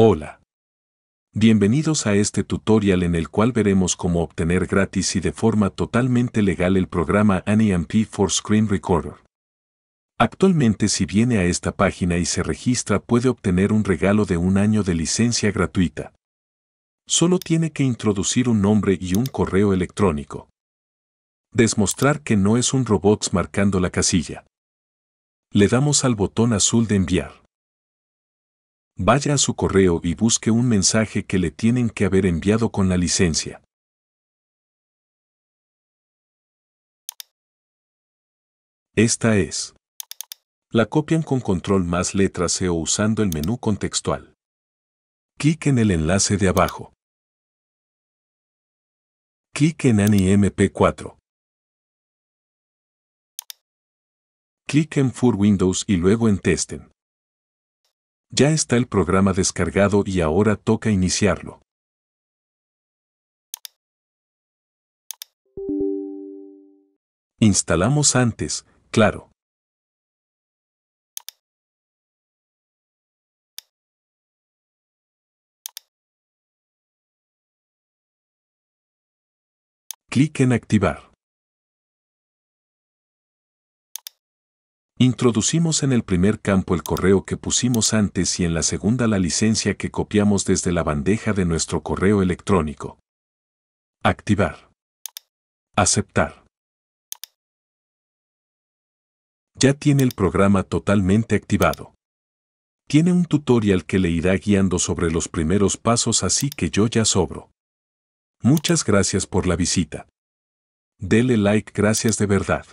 Hola. Bienvenidos a este tutorial en el cual veremos cómo obtener gratis y de forma totalmente legal el programa AnyMP e 4 Screen Recorder. Actualmente si viene a esta página y se registra puede obtener un regalo de un año de licencia gratuita. Solo tiene que introducir un nombre y un correo electrónico. Desmostrar que no es un robot marcando la casilla. Le damos al botón azul de enviar vaya a su correo y busque un mensaje que le tienen que haber enviado con la licencia. Esta es. La copian con control más letra C o usando el menú contextual. Clic en el enlace de abajo. Clic en ANI MP4. Clic en For Windows y luego en Testen. Ya está el programa descargado y ahora toca iniciarlo. Instalamos antes, claro. Clic en activar. Introducimos en el primer campo el correo que pusimos antes y en la segunda la licencia que copiamos desde la bandeja de nuestro correo electrónico. Activar. Aceptar. Ya tiene el programa totalmente activado. Tiene un tutorial que le irá guiando sobre los primeros pasos así que yo ya sobro. Muchas gracias por la visita. Dele like gracias de verdad.